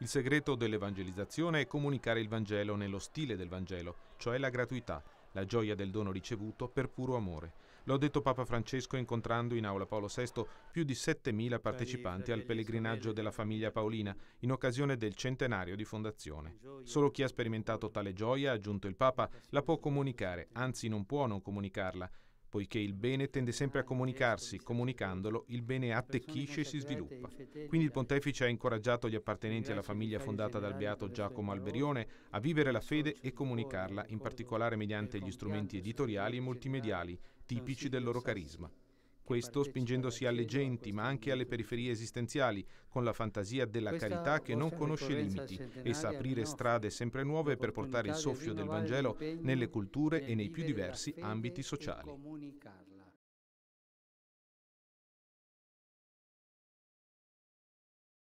Il segreto dell'evangelizzazione è comunicare il Vangelo nello stile del Vangelo, cioè la gratuità, la gioia del dono ricevuto per puro amore. Lo ha detto Papa Francesco incontrando in aula Paolo VI più di 7.000 partecipanti al pellegrinaggio della famiglia paolina in occasione del centenario di fondazione. Solo chi ha sperimentato tale gioia, ha aggiunto il Papa, la può comunicare, anzi non può non comunicarla, poiché il bene tende sempre a comunicarsi, comunicandolo il bene attecchisce e si sviluppa. Quindi il pontefice ha incoraggiato gli appartenenti alla famiglia fondata dal beato Giacomo Alberione a vivere la fede e comunicarla, in particolare mediante gli strumenti editoriali e multimediali, tipici del loro carisma. Questo spingendosi alle genti, ma anche alle periferie esistenziali, con la fantasia della carità che non conosce limiti e sa aprire strade sempre nuove per portare il soffio del Vangelo nelle culture e nei più diversi ambiti sociali.